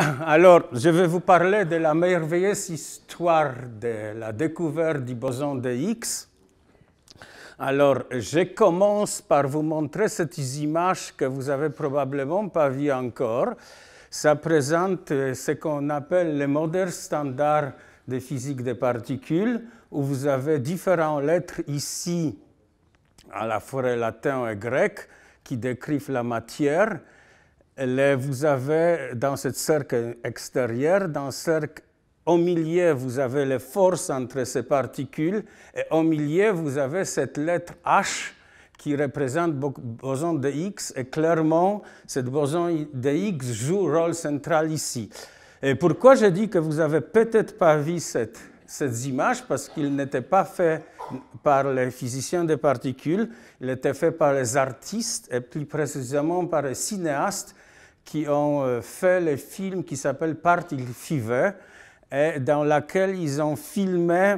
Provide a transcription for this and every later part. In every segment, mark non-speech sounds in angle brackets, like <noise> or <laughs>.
<coughs> Alors, je vais vous parler de la merveilleuse histoire de la découverte du boson de Higgs. Alors, je commence par vous montrer cette image que vous avez probablement pas vue encore. Ça présente euh, ce qu'on appelle les modèles standards de physique des particules, où vous avez différentes lettres ici, à la fois latin et grec, qui décrivent la matière, vous avez dans ce cercle extérieur, dans cercle au milieu, vous avez les forces entre ces particules, et au milieu, vous avez cette lettre H qui représente boson de X, et clairement, ce boson de X joue un rôle central ici. pourquoi je dis que vous n'avez peut-être pas vu cette, image parce qu'il n'était pas fait par les physiciens des particules, il était fait par les artistes et plus précisément par les cinéastes qui ont euh, fait le film qui s'appelle Party Fever, et dans laquelle ils ont filmé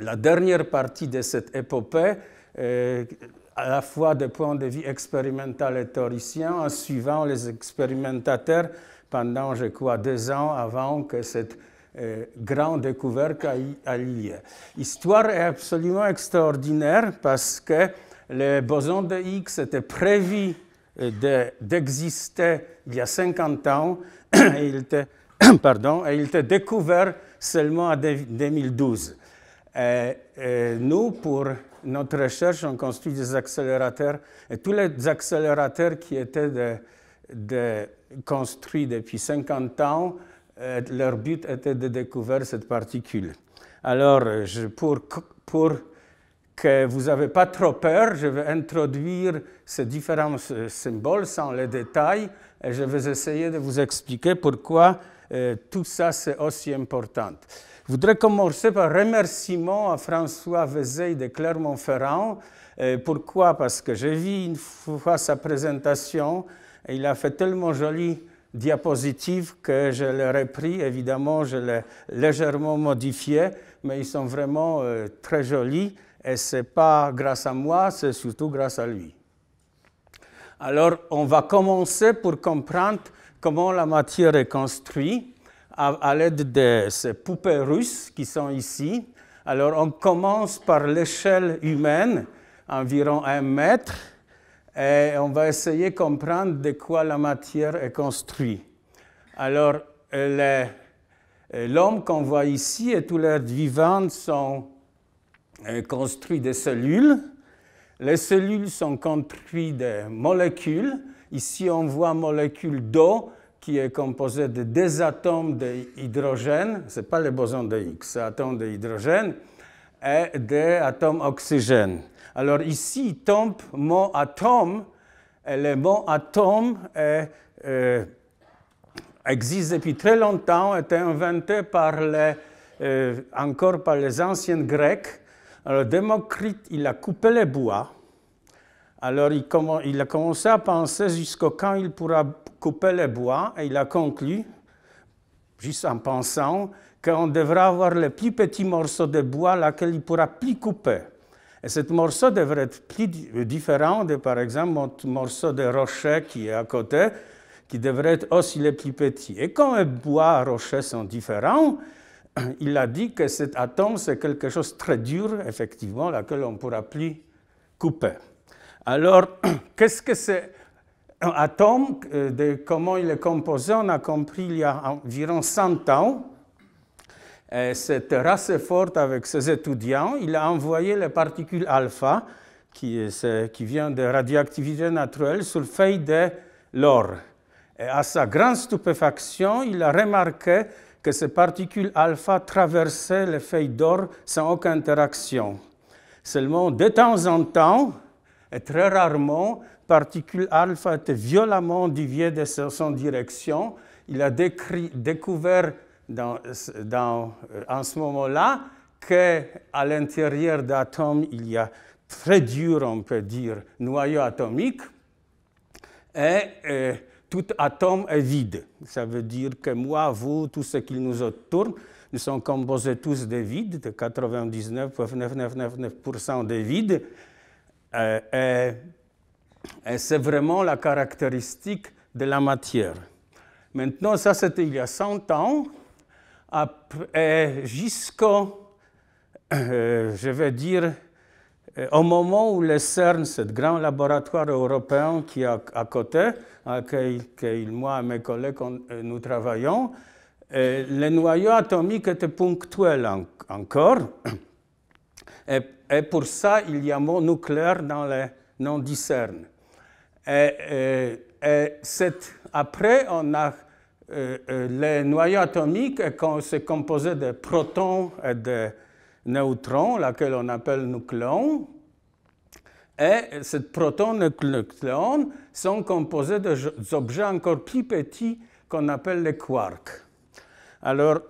la dernière partie de cette épopée, euh, à la fois de point de vue expérimental et théoricien, en suivant les expérimentateurs pendant, je crois, deux ans avant que cette euh, grande découverte ait lieu. L'histoire est absolument extraordinaire parce que le boson de Higgs était prévu d'exister il y a 50 ans <clears throat> et il était, <clears throat> pardon, et il découvert seulement en 2012. Euh, euh, nous, pour notre recherche, on construit des accélérateurs et tous les accélérateurs qui étaient construits depuis 50 ans, euh, leur but était de découvrir cette particule. Alors, je, pour, pour que vous n'avez pas trop peur, je vais introduire ces différents euh, symboles sans les détails et je vais essayer de vous expliquer pourquoi euh, tout ça c'est aussi important. Je voudrais commencer par remerciement à François Vézeille de Clermont-Ferrand. Euh, pourquoi Parce que j'ai vu une fois sa présentation et il a fait tellement joli diapositives que je l'ai repris. Évidemment, je l'ai légèrement modifié, mais ils sont vraiment très jolis. Et ce n'est pas grâce à moi, c'est surtout grâce à lui. Alors, on va commencer pour comprendre comment la matière est construite à, l'aide de ces poupées russes qui sont ici. Alors, on commence par l'échelle humaine, environ un mètre, et on va essayer de comprendre de quoi la matière est construite. Alors, l'homme qu'on voit ici et tous les vivants sont euh, construit des cellules. Les cellules sont construites de molécules. Ici, on voit molécule d'eau qui est composée de deux atomes d'hydrogène. Ce n'est pas le boson de X, c'est atomes d'hydrogène et des atomes d'oxygène. Alors ici, tombe mot atome. le mot atome existe depuis très longtemps, a été inventé par les, euh, encore par les anciens Grecs alors Démocrite, il a coupé les bois. Alors il, a commencé à penser jusqu'au quand il pourra couper les bois et il a conclu, juste en pensant, qu'on devrait avoir le plus petit morceau de bois lequel il pourra plus couper. Et ce morceau devrait être plus euh, différent de, par exemple, un morceau de rocher qui est à côté, qui devrait être aussi le plus petit. Et quand les bois et rochers sont différents, il a dit que cet atome, c'est quelque chose de très dur, effectivement, laquelle on ne pourra plus couper. Alors, <clears throat> qu'est-ce que c'est un atome euh, de Comment il est composé On a compris il y a environ 100 ans. Euh, assez fort avec ses étudiants, il a envoyé les particules alpha, qui, viennent vient de radioactivité naturelle, sur feuille de l'or. Et à sa grande stupéfaction, il a remarqué que ces particules alpha traversaient les feuilles d'or sans aucune interaction. Seulement, de temps en temps, et très rarement, particules alpha étaient violemment déviées de son direction. Il a décrit, découvert dans, dans, euh, en ce moment-là qu'à l'intérieur d'atomes, il y a très dur, on peut dire, noyau atomique. et euh, tout atome est vide. Ça veut dire que moi, vous, tout ce qui nous entoure, nous sommes composés tous de vides, de 99,9999% de vide et, c'est vraiment la caractéristique de la matière. Maintenant, ça c'était il y a 100 ans, jusqu'au, euh, je vais dire, au moment où le CERN, ce grand laboratoire européen qui est à côté, avec hein, moi et mes collègues euh, nous travaillons, euh, le noyau atomique étaient ponctuel encore. <clears throat> Et, pour ça, il y a mon mot nucléaire dans le nom du CERN. Et, après, on a les euh, le noyau atomique qui se de protons et de neutrons, laquelle on appelle nucléon, et ces protons et nucléons sont composés d'objets encore plus petits qu'on appelle les quarks. Alors,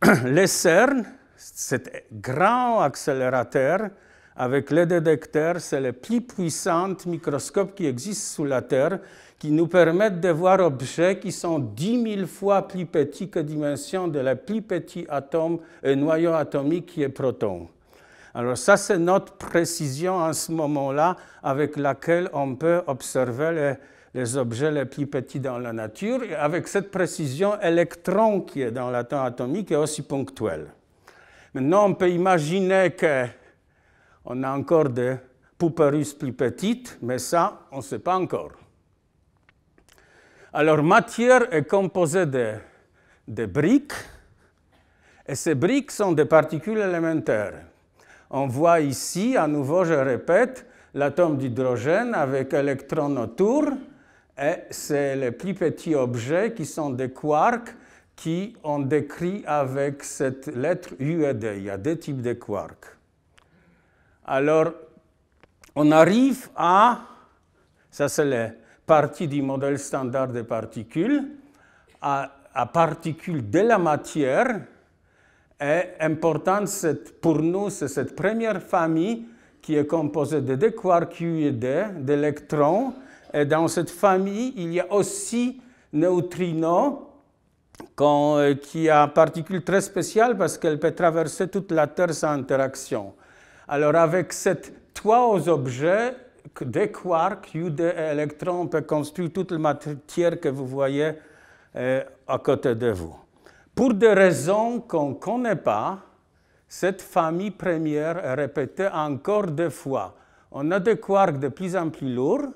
<clears throat> les CERN, cet grand accélérateur, avec les détecteurs, c'est le plus puissant microscope qui existe sous la Terre qui nous permettent de voir objets qui sont 10 000 fois plus petits que dimension de la plus petit atome, et noyau atomique qui est proton. Alors ça, c'est notre précision en ce moment-là avec laquelle on peut observer les, objets les plus petits dans la nature. avec cette précision, électron qui est dans l'atome atomique est aussi ponctuel. Maintenant, on peut imaginer qu'on a encore des russes plus petites, mais ça, on ne sait pas encore. Alors, matière est composée de, briques, et ces briques sont des particules élémentaires. On voit ici, à nouveau, je répète, l'atome d'hydrogène avec électrons autour, et c'est les plus petits objets qui sont des quarks qui ont décrit avec cette lettre U et D. Il y a deux types de quarks. Alors, on arrive à, ça c'est partie du modèle standard des particules à, particules de la matière. Et important pour nous, c'est cette première famille qui est composée de deux des d'électrons. Et dans cette famille, il y a aussi neutrinos euh, qui a une particule très spéciale parce qu'elle peut traverser toute la Terre sans interaction. Alors avec ces trois objets, des quarks, U des électrons, on construire toute la matière que vous voyez euh, à côté de vous. Pour des raisons qu'on ne connaît pas, cette famille première est répétée encore deux fois. On a des quarks de plus en plus lourds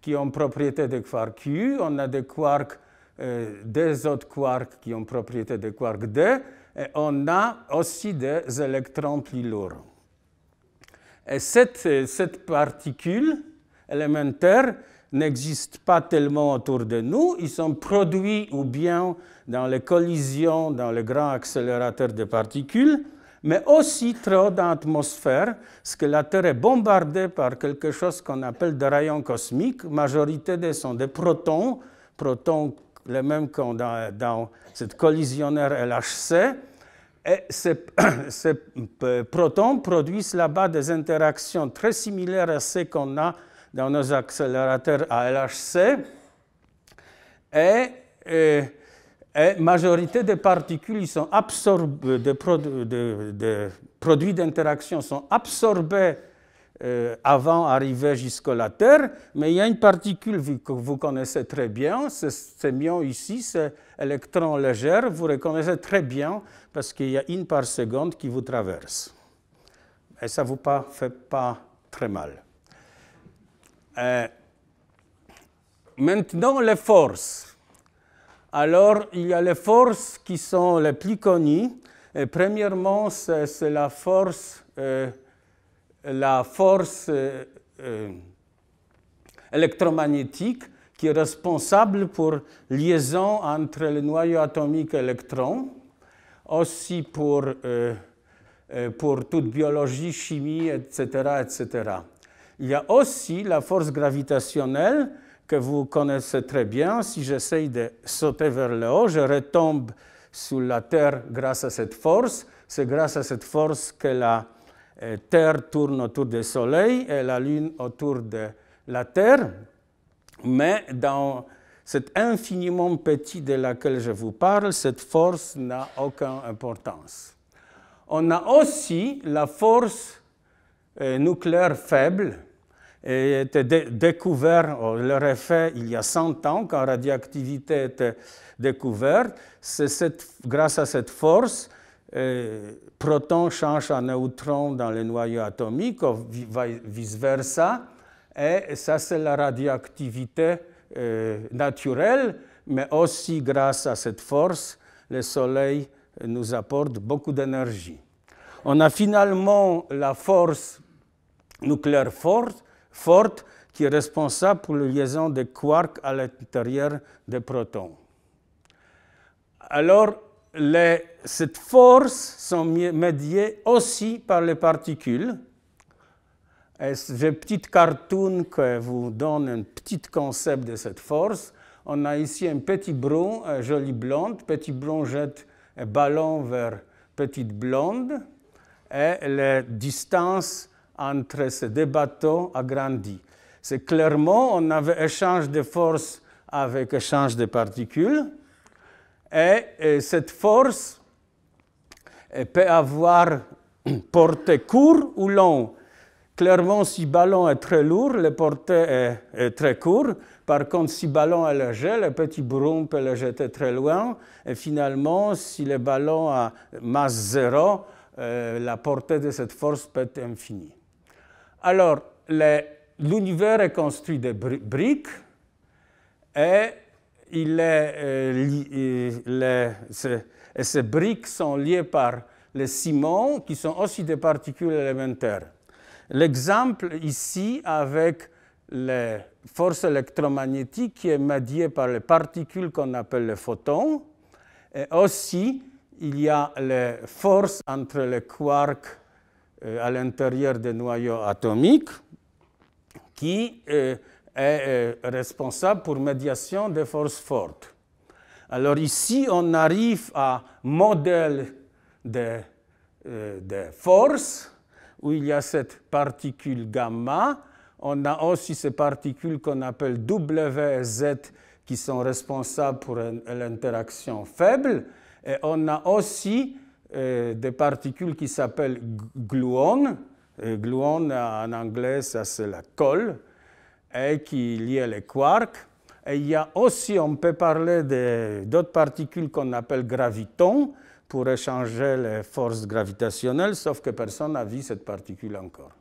qui ont propriété de quark U, on a des quarks, euh, des autres quarks qui ont propriété de quarks D, et on a aussi des électrons plus lourds. Et cette, particule élémentaire n'existe pas tellement autour de nous, ils sont produits ou bien dans les collisions, dans les grands accélérateurs de particules, mais aussi trop dans l'atmosphère, parce que la Terre est bombardée par quelque chose qu'on appelle des rayons cosmiques. La majorité des sont des protons, protons les mêmes qu'on dans, dans cette collisionnaire LHC, et ces, <clears throat> euh, protons produisent là-bas des interactions très similaires à celles qu'on a dans nos accélérateurs à LHC. Et, la euh, majorité des particules sont absorbées, des, produits d'interaction sont absorbés euh, avant d'arriver jusqu'à la Terre, mais il y a une particule que vous connaissez très bien, ce mion ici, c'est électron léger, vous reconnaissez très bien parce qu'il y a une par seconde qui vous traverse. Et ça ne vous fait pas très mal. Euh, maintenant, les forces. Alors, il y a les forces qui sont les plus connues. premièrement, c'est la force, euh, la force euh, électromagnétique qui est responsable pour liaison entre le noyau atomique et l'électron aussi pour, euh, euh, pour toute biologie, chimie, etc., etc. Il y a aussi la force gravitationnelle que vous connaissez très bien. Si j'essaye de sauter vers le haut, je retombe sur la Terre grâce à cette force. C'est grâce à cette force que la euh, Terre tourne autour du Soleil et la Lune autour de la Terre. Mais dans cet infiniment petit de laquelle je vous parle, cette force n'a aucune importance. On a aussi la force euh, nucléaire faible, et était découverte, leur effet il y a 100 ans, quand la radioactivité était découverte, c'est grâce à cette force, euh, proton change en neutron dans les noyaux atomiques, ou vice-versa, et ça c'est la radioactivité euh, naturelle, mais aussi grâce à cette force, le Soleil nous apporte beaucoup d'énergie. On a finalement la force nucléaire forte, forte qui est responsable pour la liaison des quarks à l'intérieur des protons. Alors, cette force sont médiée aussi par les particules, ce petit cartoon qui vous donne un petit concept de cette force. On a ici un petit brun, jolie blonde. Petit brun jette un ballon vers petite blonde et la distance entre ces deux bateaux a grandi. C'est clairement, on avait échange de force avec échange de particules. Et, cette force peut avoir portée court ou long. Clairement, si ballon est très lourd, la portée est, très court. Par contre, si ballon est léger, le petit bourron peut le jeter très loin. Et finalement, si le ballon a masse zéro, euh, la portée de cette force peut être infinie. Alors, l'univers est construit de briques et, euh, euh, et ces briques sont liées par les ciments qui sont aussi des particules élémentaires. L'exemple ici avec les forces électromagnétiques qui est médiée par les particules qu'on appelle les photons. Et aussi, il y a les forces entre les quarks euh, à l'intérieur des noyaux atomiques qui euh, est euh, responsable pour médiation des forces fortes. Alors ici, on arrive à modèle de, de forces où il y a cette particule gamma. On a aussi ces particules qu'on appelle W et Z qui sont responsables pour l'interaction faible. Et on a aussi euh, des particules qui s'appellent gluons. Gluons euh, en anglais, ça c'est la colle, et qui lient les quarks. Et il y a aussi, on peut parler d'autres particules qu'on appelle gravitons, pour échanger les forces gravitationnelles, sauf que personne n'a vu cette particule encore.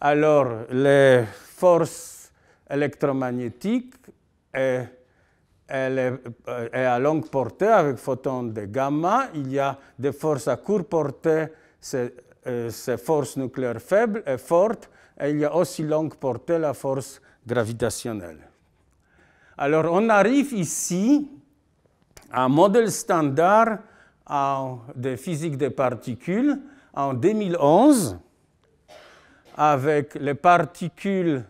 Alors, les forces électromagnétiques et, euh, est, à longue portée avec photons de gamma. Il y a des forces à courte portée, ces, euh, ces forces nucléaires faibles et fortes, et il y a aussi longue portée la force gravitationnelle. Alors on arrive ici un modèle standard euh, de physique des particules en 2011 avec les particules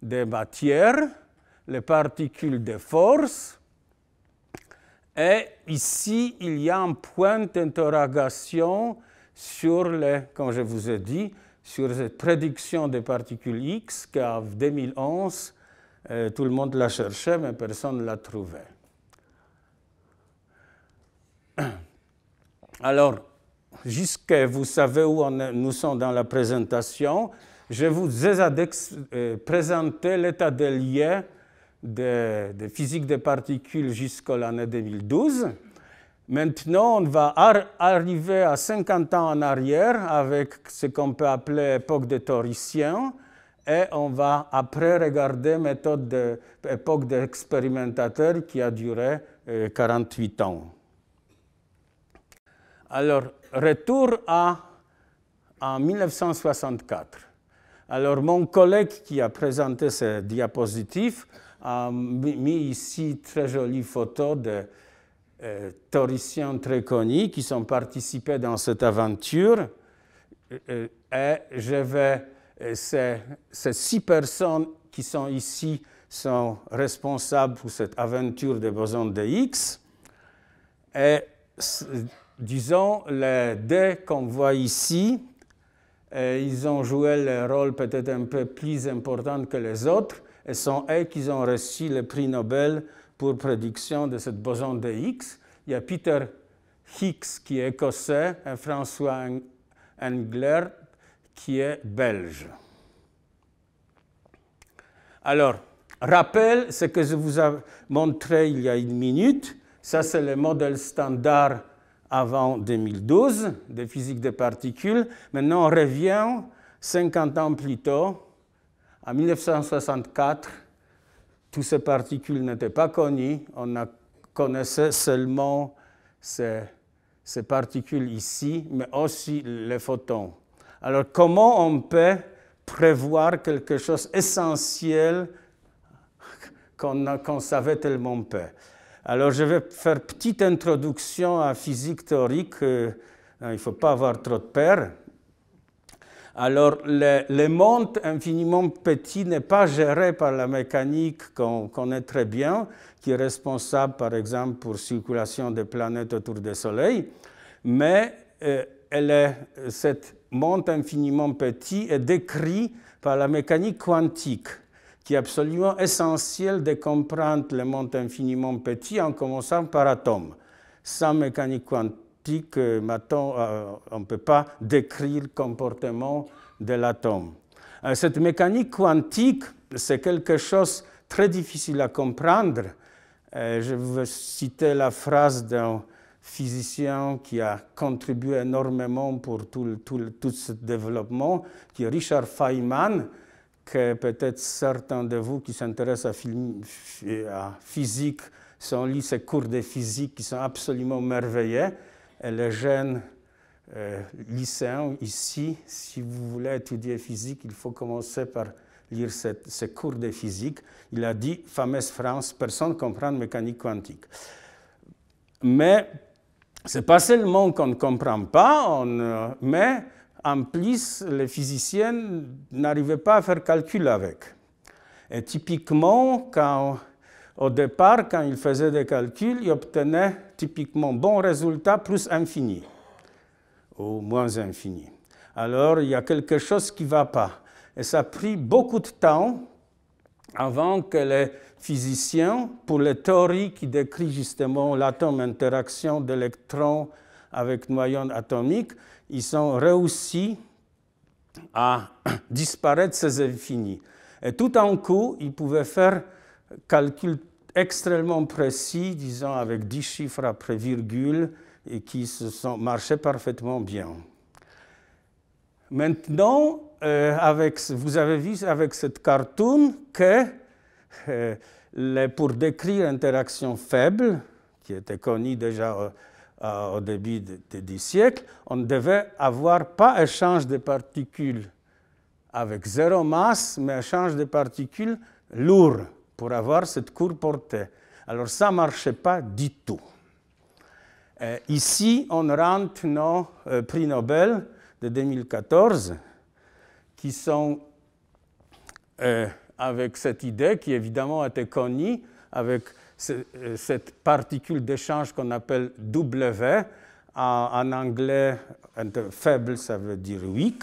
de matière, les particules de force. Et ici, il y a un point d'interrogation sur les, comme je vous ai dit, sur cette prédiction des particules X qu'en 2011, euh, tout le monde la cherchait, mais personne ne l'a trouvée. <clears throat> Alors, jusqu'à vous savez où nous sommes dans la présentation, je vous ai euh, présenté l'état des liens de, de, physique des particules jusqu'à l'année 2012. Maintenant, on va arriver à 50 ans en arrière avec ce qu'on peut appeler époque des théoriciens et on va après regarder méthode d'époque des expérimentateurs qui a duré 48 euh, ans. Alors, retour à, à 1964. Alors, mon collègue qui a présenté ce diapositif a mis ici très jolie photo de euh, très connus qui sont participés dans cette aventure. Euh, euh, et je vais, euh, ces, ces six personnes qui sont ici sont responsables pour cette aventure des bosons de Higgs. Et disons, les D qu'on voit ici, euh, ils ont joué le rôle peut-être un peu plus important que les autres, et sont eux qui ont reçu le prix Nobel pour prédiction de cette boson de Higgs. Il y a Peter Higgs qui est écossais et François Engler qui est belge. Alors, rappel, ce que je vous ai montré il y a une minute, ça c'est le modèle standard avant 2012 de physique des particules. Maintenant, on revient 50 ans plus tôt, en 1964, toutes ces particules n'étaient pas connues. On connaissait seulement ces, particules ici, mais aussi les photons. Alors, comment on peut prévoir quelque chose d'essentiel qu'on savait tellement peu alors je vais faire petite introduction à physique théorique. Euh, hein, il ne faut pas avoir trop de peur. Alors le, monde infiniment petit n'est pas géré par la mécanique qu'on connaît très bien, qui est responsable par exemple pour circulation des planètes autour du Soleil, mais euh, cette monde infiniment petit est décrit par la mécanique quantique qui est absolument essentiel de comprendre le monde infiniment petit en commençant par atomes. Sans mécanique quantique, euh, euh, on ne peut pas décrire le comportement de l'atome. Euh, cette mécanique quantique, c'est quelque chose de très difficile à comprendre. Je vais citer la phrase d'un physicien qui a contribué énormément pour tout, tout ce développement, qui est Richard Feynman, que peut-être certains de vous qui s'intéressent à, à, physique, sont lu ces cours de physique qui sont absolument merveilleux, et les jeunes euh, lycéens ici, si vous voulez étudier physique, il faut commencer par lire ces cours de physique. Il a dit, fameuse France, personne ne comprend mécanique quantique. Mais c'est pas seulement qu'on ne comprend pas, on, euh, mais en plus, les physiciens n'arrivaient pas à faire calcul avec. Et typiquement, quand, au départ, quand ils faisaient des calculs, ils obtenaient typiquement bon résultat plus infini ou moins infini. Alors, il y a quelque chose qui ne va pas. Et ça a pris beaucoup de temps avant que les physiciens, pour les théories qui décrit justement l'atome, interaction d'électrons avec noyau atomiques, ils ont réussi à <clears throat> disparaître ces infinis. Et tout en coup, ils pouvaient faire calculs extrêmement précis, disons avec 10 chiffres après virgule, et qui se sont, marchaient parfaitement bien. Maintenant, euh, avec, vous avez vu avec cette cartoon que euh, pour décrire l'interaction faible, qui était connue déjà euh, euh, au début des siècles, on devait avoir pas échange de particules avec zéro masse, mais échange de particules lourdes pour avoir cette courte portée. Alors ça ne marchait pas du tout. Euh, ici, on rentre nos euh, prix Nobel de 2014 qui sont euh, avec cette idée qui évidemment était connue avec euh, cette particule d'échange qu'on appelle W. En, anglais, faible, ça veut dire weak.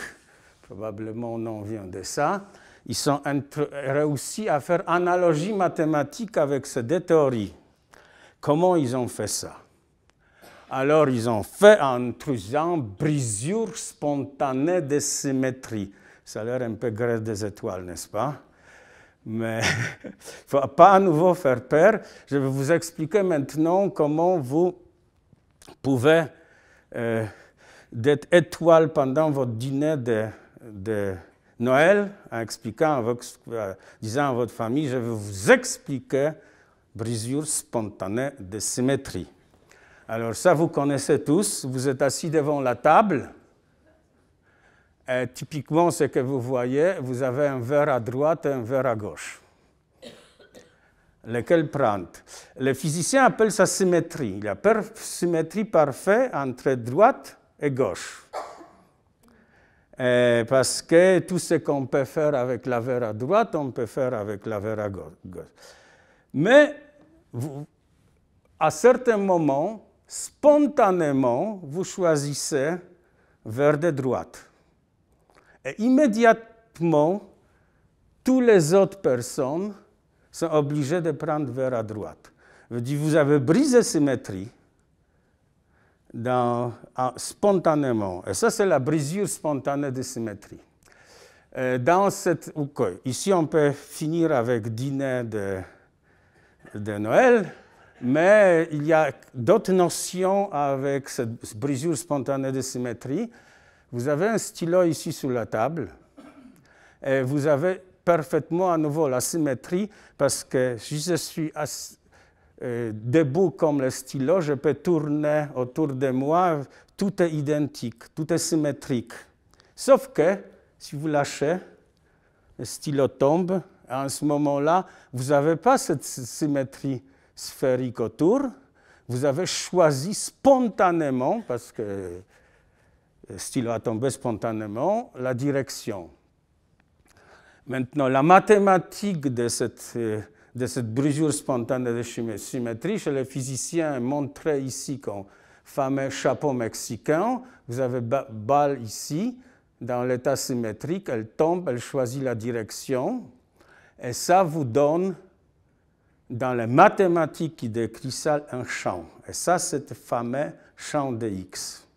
Probablement, on vient de ça. Ils sont réussi à faire analogie mathématique avec ces deux théories. Comment ils ont fait ça alors ils ont fait en trouvant brisure spontanée de symétrie. Ça a l'air un peu grève des étoiles, n'est-ce pas mais il <laughs> ne faut pas à nouveau faire peur. Je vais vous expliquer maintenant comment vous pouvez euh, être étoile pendant votre dîner de, Noël, en expliquant, euh, disant à votre famille, je vais vous expliquer brisure spontanée de symétrie. Alors ça, vous connaissez tous, vous êtes assis devant la table, euh, typiquement, ce que vous voyez, vous avez un verre à droite et un verre à gauche. Lequel prend Les physiciens appellent ça symétrie, la symétrie parfaite entre droite et gauche. Euh, parce que tout ce qu'on peut faire avec la verre à droite, on peut faire avec la verre à gauche. Mais à certains moments, spontanément, vous choisissez verre de droite. Et immédiatement, toutes les autres personnes sont obligées de prendre vers à droite. Vous avez brisé symétrie spontanément. Et ça, c'est la brisure spontanée de symétrie. Dans cette, okay, ici, on peut finir avec dîner de, de Noël, mais il y a d'autres notions avec cette brisure spontanée de symétrie. Vous avez un stylo ici sur la table et vous avez parfaitement à nouveau la symétrie parce que si je suis euh, debout comme le stylo, je peux tourner autour de moi, tout est identique, tout est symétrique. Sauf que si vous lâchez, le stylo tombe, et en ce moment-là, vous n'avez pas cette symétrie sphérique autour, vous avez choisi spontanément, parce que euh, stylo a tombé spontanément, la direction. Maintenant, la mathématique de cette, euh, brisure spontanée de symétrie chez les physiciens est montrée ici comme fameux chapeau mexicain. Vous avez balle ici, dans l'état symétrique, elle tombe, elle choisit la direction, et ça vous donne, dans les mathématiques qui décrit ça, un champ. Et ça, c'est le fameux champ de X.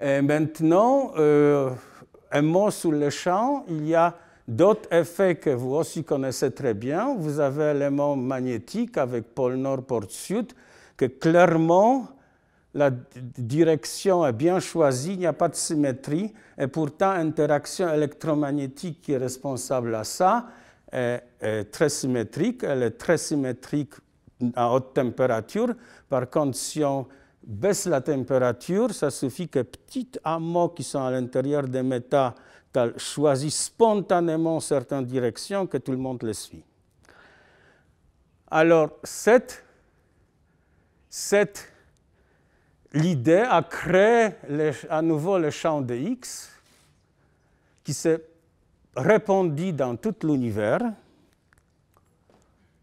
Et maintenant, euh, un mot sur le champ. Il y a d'autres effets que vous aussi connaissez très bien. Vous avez l'élément magnétique avec pôle nord, pôle sud, que clairement, la direction est bien choisie, il n'y a pas de symétrie, et pourtant, l'interaction électromagnétique qui est responsable à ça est, est, très symétrique. Elle est très symétrique à haute température. Par contre, si on baisse la température, ça suffit que petits hameaux qui sont à l'intérieur des métas choisissent spontanément certaines directions que tout le monde les suit. Alors, cette, cette l'idée a créé à nouveau le champ de X qui s'est répandu dans tout l'univers.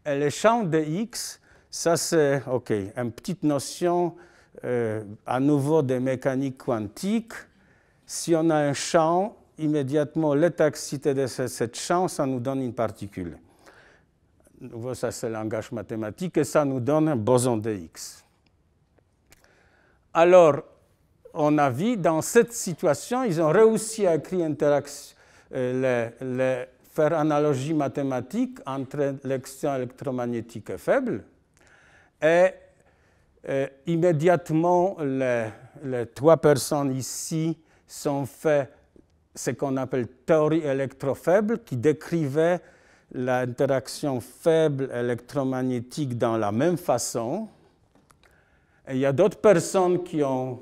Et le champ de X, ça c'est, OK, une petite notion euh, à nouveau des mécaniques quantiques. Si on a un champ, immédiatement l'étaxité de ce, cette champ, ça nous donne une particule. Nouveau, ça c'est le langage mathématique et ça nous donne un boson de X. Alors, on a vu dans cette situation, ils ont réussi à écrire interaction, euh, les, faire analogie mathématique entre l'action électromagnétique faible et euh, immédiatement, les, trois personnes ici sont fait ce qu'on appelle théorie électrofaible, qui décrivait l'interaction faible électromagnétique dans la même façon. Et il y a d'autres personnes qui ont,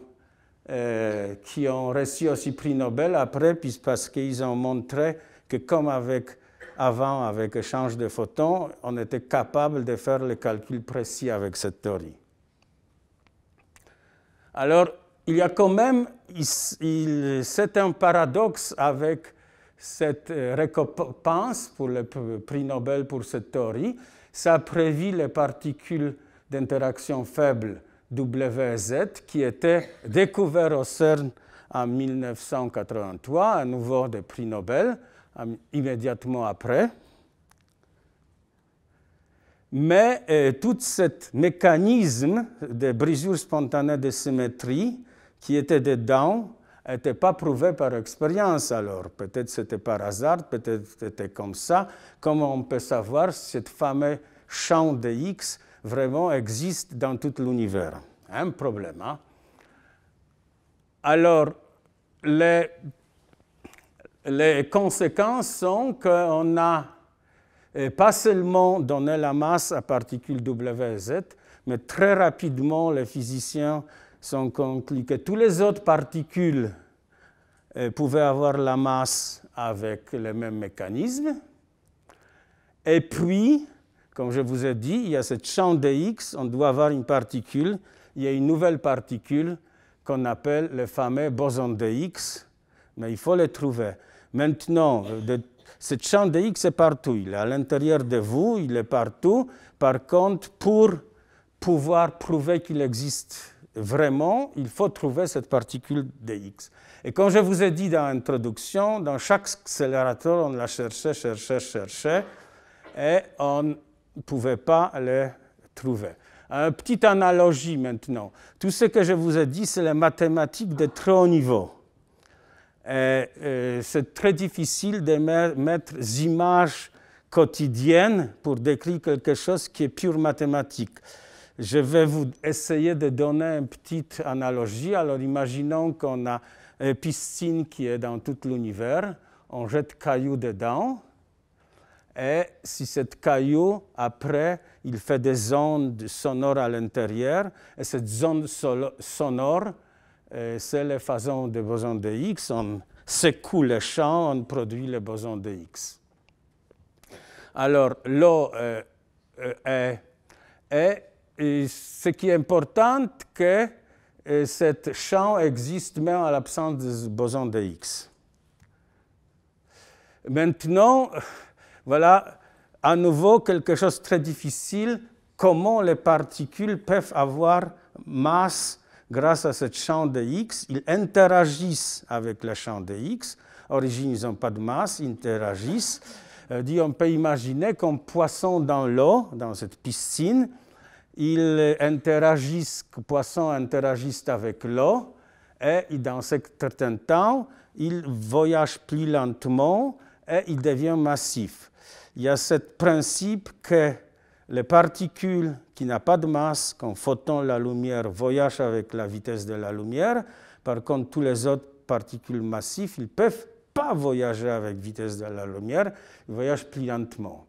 euh, qui ont reçu aussi prix Nobel après, puis parce qu'ils ont montré que comme avec, avant avec échange de photons, on était capable de faire les calculs précis avec cette théorie. Alors, il y a quand même, c'est un paradoxe avec cette euh, récompense pour le prix Nobel pour cette théorie. Ça prévit les particules d'interaction faible WZ qui étaient découvertes au CERN en 1983, à nouveau des prix Nobel, immédiatement après. Mais euh, tout ce mécanisme de brisure spontanée de symétrie qui était dedans n'était pas prouvé par expérience alors. Peut-être c'était par hasard, peut-être c'était comme ça. Comment on peut savoir si ce fameux champ de X vraiment existe dans tout l'univers Un problème. Hein? Alors, les, les conséquences sont qu'on a et pas seulement donner la masse à particules Z, mais très rapidement, les physiciens sont conclus que toutes les autres particules euh, pouvaient avoir la masse avec les mêmes mécanismes. Et puis, comme je vous ai dit, il y a ce champ de on doit avoir une particule, il y a une nouvelle particule qu'on appelle le fameux boson de mais il faut le trouver. Maintenant, de ce champ de X est partout. Il est à l'intérieur de vous, il est partout. Par contre, pour pouvoir prouver qu'il existe vraiment, il faut trouver cette particule de X. Et comme je vous ai dit dans l'introduction, dans chaque accélérateur, on la cherchait, cherchait, cherchait, et on ne pouvait pas la trouver. Une petite analogie maintenant. Tout ce que je vous ai dit, c'est les mathématiques de très haut niveau. Euh, c'est très difficile de mettre des images quotidiennes pour décrire quelque chose qui est pure mathématique. Je vais vous essayer de donner une petite analogie. Alors imaginons qu'on a une piscine qui est dans tout l'univers. On jette cailloux dedans. Et si cette caillou, après, il fait des ondes sonores à l'intérieur, et cette zone sonore euh, c'est la façon de bosons de X. On secoue le champ, on produit le boson de X. Alors, l'eau euh, euh, est, ce qui est important, que ce champ existe même en l'absence du boson de X. Maintenant, voilà à nouveau quelque chose de très difficile, comment les particules peuvent avoir masse grâce à ce champ de X, ils interagissent avec le champ de X. Origine, ils n'ont pas de masse, ils interagissent. Euh, on peut imaginer qu'un poisson dans l'eau, dans cette piscine, ils interagissent, que avec l'eau, et dans un certain temps, il voyage plus lentement et il devient massif. Il y a ce principe que les particules qui n'ont pas de masse, comme photon la lumière voyage avec la vitesse de la lumière. Par contre, tous les autres particules massives, ils ne peuvent pas voyager avec vitesse de la lumière, ils voyagent plus lentement.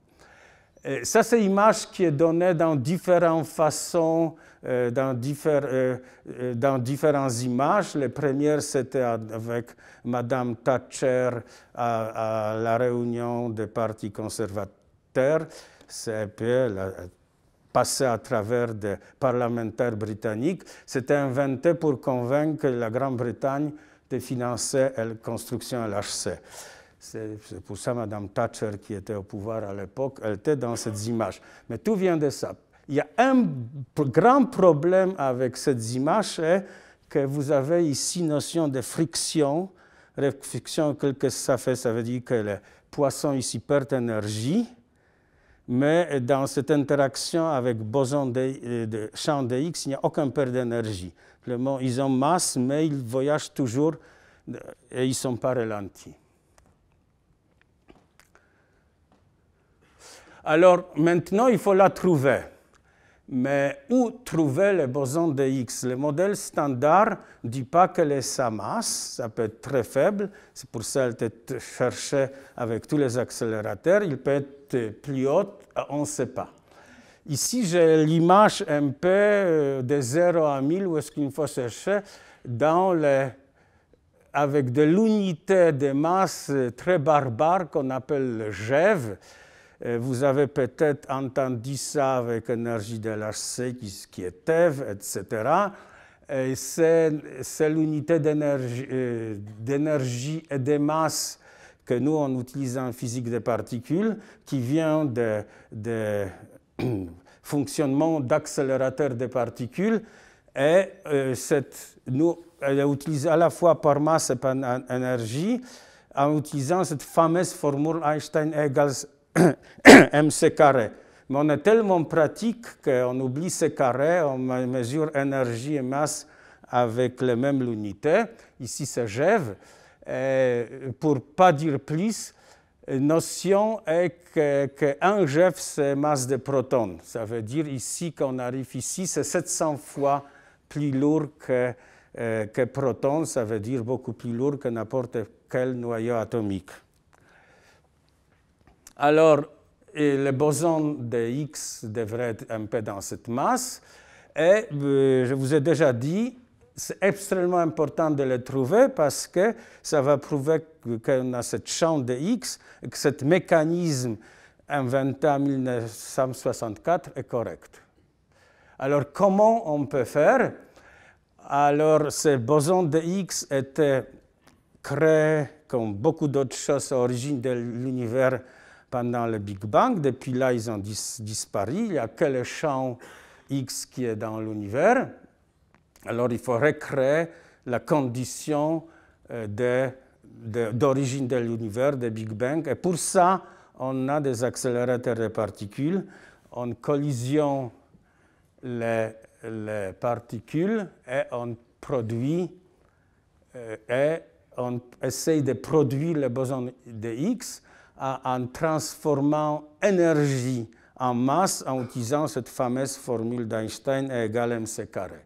ça, c'est une image qui est donnée dans différentes façons, euh, dans, euh, euh, dans, différentes images. Les premières, c'était avec Madame Thatcher à la réunion des partis conservateurs c'est passé à travers des parlementaires britanniques, C'était inventé pour convaincre la Grande-Bretagne de financer la construction LHC. C'est pour ça Mme Thatcher, qui était au pouvoir à l'époque, elle était dans cette image. Mais tout vient de ça. Il y a un grand problème avec cette image, c'est que vous avez ici notion de friction. La friction, quel que ça fait, ça veut dire que les poissons ici perdent énergie mais dans cette interaction avec boson euh, de, champ de x, il n'y a aucun perte d'énergie. Ils ont masse, mais ils voyagent toujours euh, et ils ne sont pas ralentis. Alors maintenant, il faut la trouver. Mais où trouver le boson de X Le modèle standard ne dit pas quelle est sa masse, ça peut être très faible, c'est pour ça qu'elle est cherchée avec tous les accélérateurs, il peut être plus haut, on ne sait pas. Ici, j'ai l'image un peu de 0 à 1000, où est-ce qu'il faut chercher avec de l'unité de masse très barbare qu'on appelle le GEV, euh, vous avez peut-être entendu ça avec l'énergie de l'HC qui, qui est TEV, etc. Et c'est l'unité d'énergie euh, et de masse que nous, en utilisant en physique des particules, qui vient de, <clears throat> fonctionnement d'accélérateur des particules. Et euh, cette, nous, elle est utilisée à la fois par masse et par énergie en utilisant cette fameuse formule Einstein égale <coughs> mc carré. Mais on est tellement pratique qu'on oublie ces carré on mesure énergie et masse avec les mêmes unités. Ici, c'est GEV. Pour pas dire plus, notion est qu'un que GeV, c'est masse de protons. Ça veut dire ici, qu'on arrive ici, c'est 700 fois plus lourd que, euh, que proton, ça veut dire beaucoup plus lourd que n'importe quel noyau atomique. Alors, le boson de X devrait être un peu dans cette masse. Et euh, je vous ai déjà dit, c'est extrêmement important de le trouver parce que ça va prouver qu'on a cette champ de X, que ce mécanisme inventé en 1964 est correct. Alors, comment on peut faire Alors, ce boson de X était créé, comme beaucoup d'autres choses, à l'origine de l'univers pendant le Big Bang. Depuis là, ils ont disparu. Il n'y a que le champ X qui est dans l'univers. Alors il faut recréer la condition euh, d'origine de, l'univers, de Big Bang. Et pour ça, on a des accélérateurs de particules. On collision les, les particules et on produit euh, et on essaye de produire le boson de X en transformant énergie en masse en utilisant cette fameuse formule d'Einstein E égale mc carré.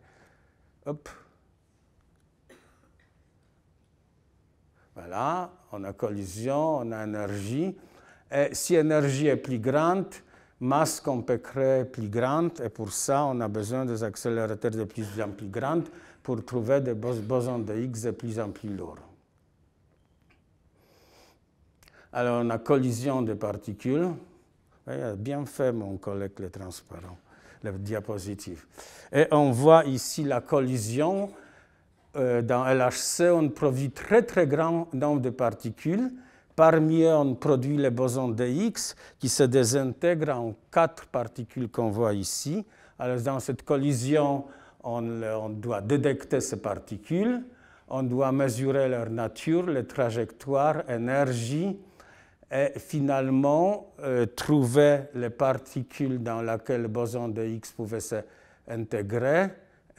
Hop. Voilà, on a collision, on a énergie. Et si énergie est plus grande, masse qu'on peut créer est plus grande, et pour ça, on a besoin des accélérateurs de plus en plus grands pour trouver des bosons de x de plus en plus lourds. Alors on a collision de particules. Eh, bien fait mon collègue le transparent, le diapositive. Et on voit ici la collision. Euh, dans LHC, on produit très très grand nombre de particules. Parmi eux, on produit le boson DX qui se désintègre en quatre particules qu'on voit ici. Alors dans cette collision, on, on doit détecter ces particules on doit mesurer leur nature, les trajectoires, énergie, et finalement euh, trouver les particules dans lesquelles le boson de X pouvait s'intégrer.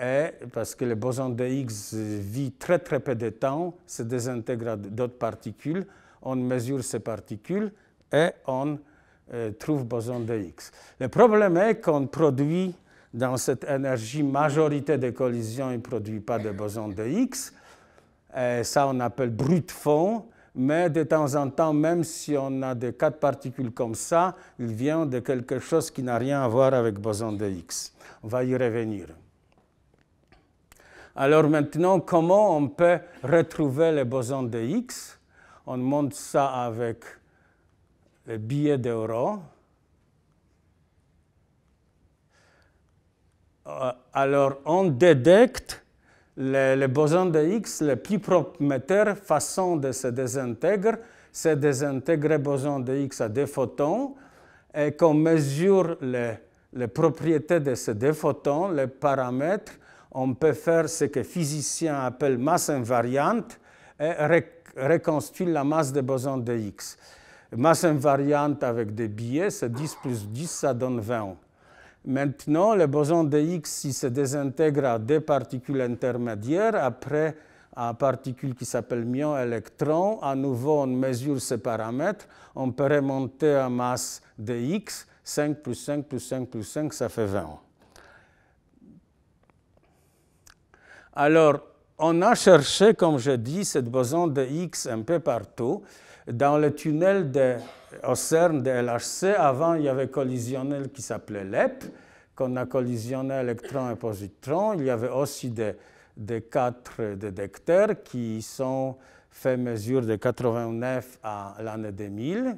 Et parce que le boson de X vit très très peu de temps, se désintègre d'autres particules, on mesure ces particules et on euh, trouve boson de X. Le problème est qu'on produit dans cette énergie majorité des collisions, il ne produit pas de boson de X. Et ça, on appelle de fond mais de temps en temps, même si on a des quatre particules comme ça, il vient de quelque chose qui n'a rien à voir avec boson de X. On va y revenir. Alors maintenant, comment on peut retrouver le boson de X On montre ça avec le billet d'euro. Euh, alors, on détecte le, boson de X, le plus prometteur façon de se désintégrer, c'est désintégrer boson de X à deux photons et qu'on mesure les, propriétés de ces deux photons, les paramètres. On peut faire ce que physiciens appellent masse invariante et reconstruire la masse de boson de X. Masse invariante avec des billets, c'est 10 plus 10, ça donne 20. Maintenant, le boson de X, si se désintègre à des particules intermédiaires, après à particule qui s'appelle mion électron, à nouveau on mesure ces paramètres, on peut remonter à masse de X, 5 plus 5 plus 5 plus 5, ça fait 20. Alors, on a cherché, comme je dis, cette boson de X un peu partout dans le tunnel au CERN de LHC, avant, il y avait collisionnel qui s'appelait LEP, qu'on a collisionné électrons et positrons. Il y avait aussi des, quatre détecteurs qui sont faits mesure de 89 à l'année 2000.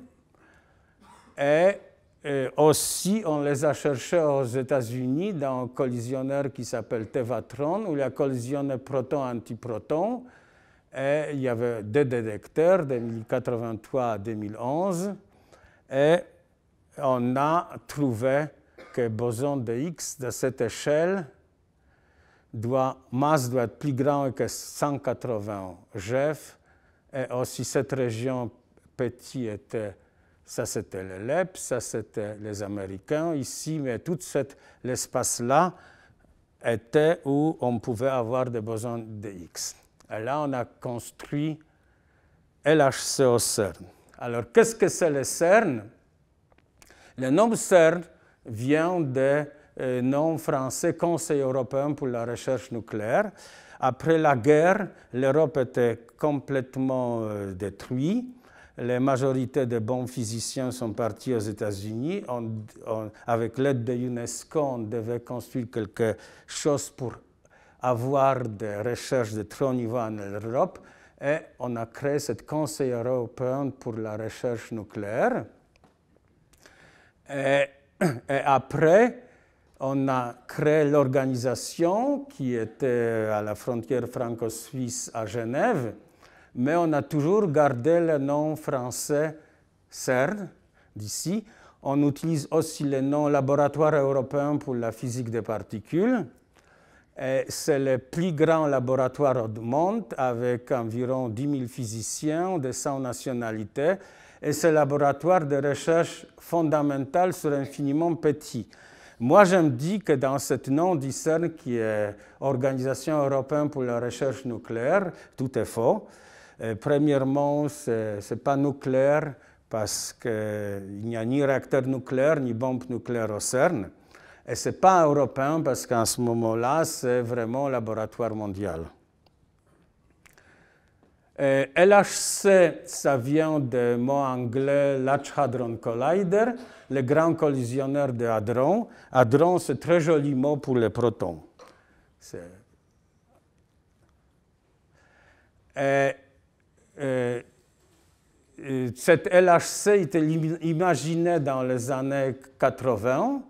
Et, et, euh, aussi, on les a cherchés aux États-Unis dans un collisionnaire qui s'appelle Tevatron, où il a collisionné proton-antiproton. protons proton et il y avait deux détecteurs, 2083 à 2011. Et on a trouvé que le boson de X de cette échelle, doit, masse doit être plus grand que 180 GF. Et aussi, cette région petite était, ça c'était l'ELEP, ça c'était les Américains ici, mais tout cet espace-là était où on pouvait avoir des bosons de X là, on a construit LHC au CERN. Alors, qu'est-ce que c'est le CERN Le nom CERN vient du euh, nom français Conseil européen pour la recherche nucléaire. Après la guerre, l'Europe était complètement euh, détruite. La majorité des bons physiciens sont partis aux États-Unis. avec l'aide de l'UNESCO, on devait construire quelque chose pour avoir des recherches de trois niveau en Europe et on a créé ce Conseil européen pour la recherche nucléaire. et après, on a créé l'organisation qui était à la frontière franco-suisse à Genève, mais on a toujours gardé le nom français CERN d'ici. On utilise aussi le nom Laboratoire européen pour la physique des particules. C'est le plus grand laboratoire au monde avec environ 10 000 physiciens de 100 nationalités. Et ce laboratoire de recherche fondamentale sur infiniment petit. Moi, je me dis que dans cette nom CERN, qui est Organisation européenne pour la recherche nucléaire, tout est faux. premièrement, ce n'est pas nucléaire parce qu'il n'y a ni réacteur nucléaire ni bombe nucléaire au CERN. Et ce n'est pas européen parce qu'en ce moment-là, c'est vraiment laboratoire mondial. LHC, ça vient du mot anglais Large Hadron Collider, le grand collisionneur de hadron. Hadron, c'est très joli mot pour les protons. Euh, euh, cet LHC était imaginé dans les années 80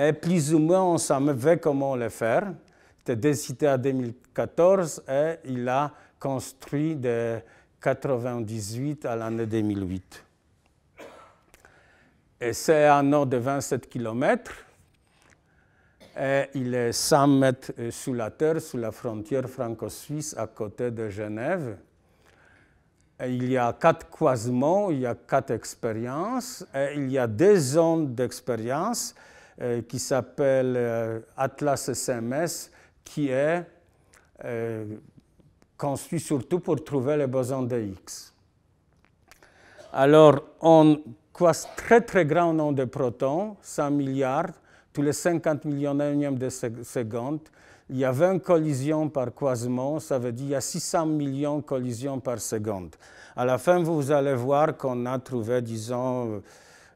et plus ou moins, on savait comment le faire. C'était décidé en 2014 et il a construit de 98 à l'année 2008. Et c'est un an de 27 km. Et il est 100 mètres euh, sous la terre, sous la frontière franco-suisse, à côté de Genève. Et il y a quatre croisements, il y a quatre expériences, et il y a deux zones d'expérience. Euh, qui s'appelle euh, Atlas SMS, qui est euh, conçu surtout pour trouver les bosons de X. Alors, on croise très très grand nombre de protons, 100 milliards, tous les 50 millionièmes de secondes. Il y a 20 collisions par croisement, ça veut dire qu'il y a 600 millions de collisions par seconde. À la fin, vous allez voir qu'on a trouvé, disons,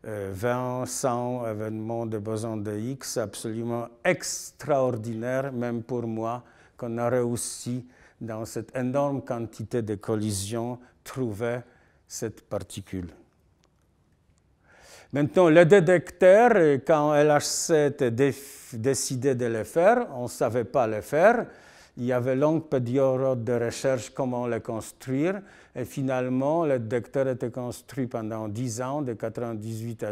20, euh, 100 événements de boson de X absolument extraordinaire, même pour moi, qu'on a réussi dans cette énorme quantité de collisions trouver cette particule. Maintenant, le détecteur, quand LHC a décidé de le faire, on ne savait pas le faire. Il y avait longue période de recherche comment le construire. Et finalement, le détecteur a été construit pendant 10 ans, de 98 à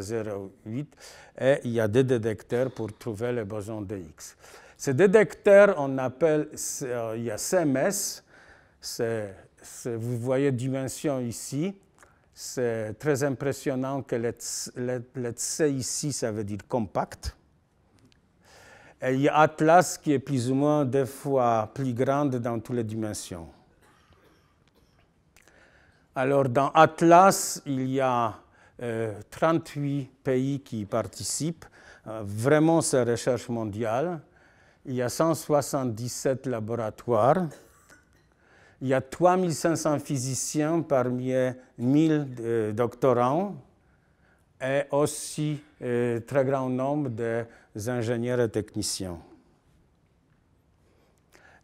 08, et il y a des détecteurs pour trouver le bosons de X. Ces détecteurs, on appelle, euh, il y a CMS, vous voyez dimension ici, c'est très impressionnant que le, C ici, ça veut dire compact. Et il y a Atlas qui est plus ou moins deux fois plus grande dans toutes les dimensions. Alors dans Atlas, il y a 38 euh, pays qui participent. Euh, vraiment, c'est recherche mondiale. Il y a 177 laboratoires. Il y a 3500 physiciens parmi 1000 euh, doctorants et aussi un très grand nombre d'ingénieurs et techniciens.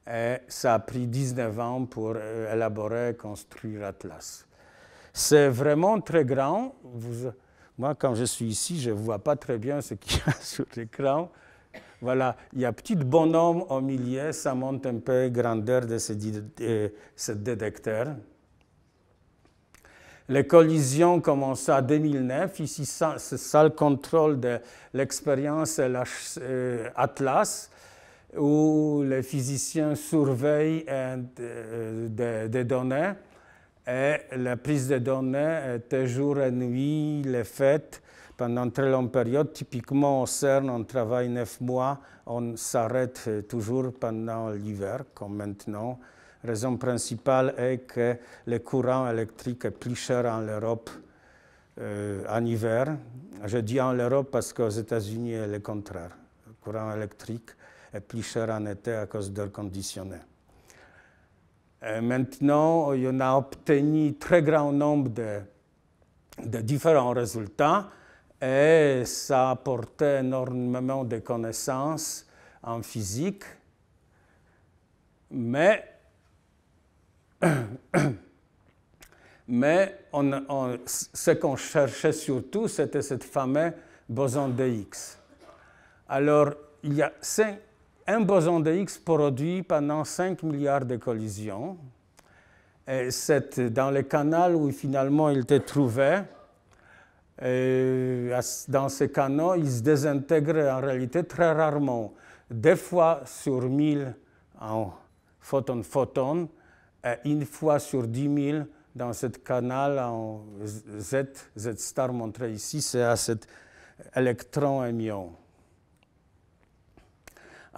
Et ça a pris 19 ans pour euh, élaborer et construire Atlas. C'est vraiment très grand. moi, quand je suis ici, je ne vois pas très bien ce qu'il y a <laughs> sur l'écran. Voilà, il y a petit bonhomme au milieu, ça monte un peu grandeur de ce, détecteur. Les collisions commencent en 2009. Ici, c'est ça le contrôle de l'expérience euh, Atlas où les physiciens surveillent euh, des données et la prise de données est jour et nuit, les fêtes, pendant très longue période. Typiquement au CERN, on travaille neuf mois, on s'arrête euh, toujours pendant l'hiver, comme maintenant. Raison principale est que le courant électrique est plus cher en Europe euh, en hiver. Je dis en Europe parce qu'aux États-Unis, c'est le contraire. Le courant électrique plus cher en été à cause de conditionné. Euh, maintenant, euh, on a obtenu très grand nombre de, de différents résultats et ça a apporté énormément de connaissances en physique. Mais, <coughs> mais on, ce qu'on cherchait surtout, c'était cette fameux boson de Higgs. Alors, il y a cinq un boson de X produit pendant 5 milliards de collisions. C'est dans le canal où finalement il était trouvé, dans ce canal, il se désintègre en réalité très rarement. Deux fois sur 1000 en photon-photon et une fois sur 10 000 dans ce canal en Z, Z star montré ici, c'est à cet électron émion.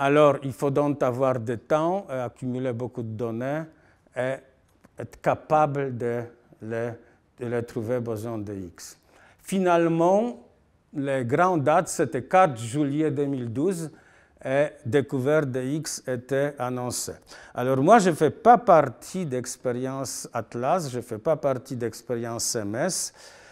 Alors, il faut donc avoir du temps, euh, accumuler beaucoup de données et être capable de les, trouver besoin de X. Finalement, les grande dates, c'était 4 juillet 2012 et découverte de X était annoncée. Alors moi, je ne fais pas partie d'expérience Atlas, je ne fais pas partie d'expérience MS.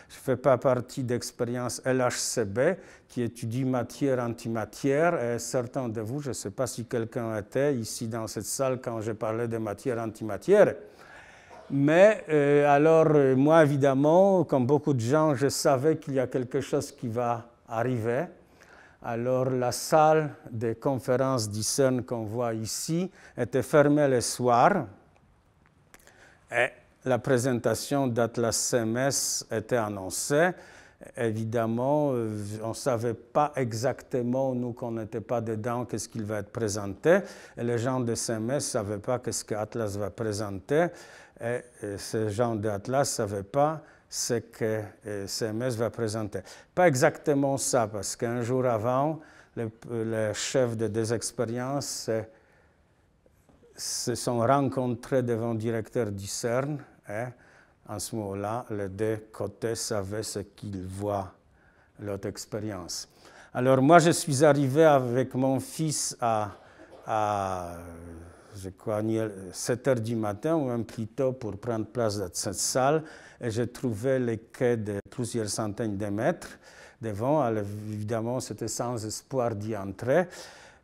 Je ne fais pas partie d'expérience LHCB qui étudie matière-antimatière. Et certains de vous, je ne sais pas si quelqu'un était ici dans cette salle quand je parlais de matière-antimatière. Mais euh, alors, euh, moi, évidemment, comme beaucoup de gens, je savais qu'il y a quelque chose qui va arriver. Alors, la salle des conférences du qu'on voit ici était fermée le soir. Et la présentation d'Atlas CMS était annoncée. Évidemment, euh, on ne savait pas exactement, nous qu'on n'était pas dedans, qu'est-ce qu'il va être présenté. Et les gens de CMS ne savaient pas qu'est-ce qu'Atlas va présenter. Et euh, ces gens d'Atlas ne savaient pas ce que euh, CMS va présenter. Pas exactement ça, parce qu'un jour avant, les chefs de des expériences se sont rencontrés devant le directeur du CERN et hein? en ce moment-là, les deux côtés savaient ce qu'ils voient, leur expérience. Alors moi, je suis arrivé avec mon fils à, à je crois, 7 heures du matin, ou même plus tôt, pour prendre place dans cette salle. Et j'ai trouvé les quais de plusieurs centaines de mètres devant. évidemment, c'était sans espoir d'y entrer.